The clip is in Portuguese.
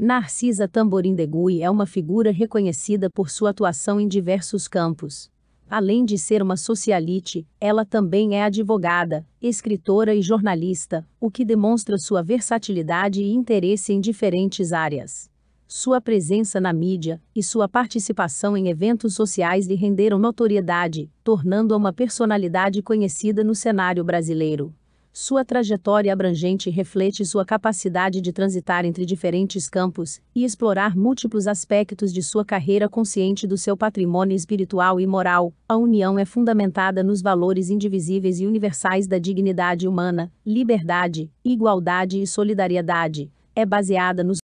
Narcisa Tamborindegui é uma figura reconhecida por sua atuação em diversos campos. Além de ser uma socialite, ela também é advogada, escritora e jornalista, o que demonstra sua versatilidade e interesse em diferentes áreas. Sua presença na mídia e sua participação em eventos sociais lhe renderam notoriedade, tornando-a uma personalidade conhecida no cenário brasileiro. Sua trajetória abrangente reflete sua capacidade de transitar entre diferentes campos e explorar múltiplos aspectos de sua carreira consciente do seu patrimônio espiritual e moral. A união é fundamentada nos valores indivisíveis e universais da dignidade humana, liberdade, igualdade e solidariedade. É baseada nos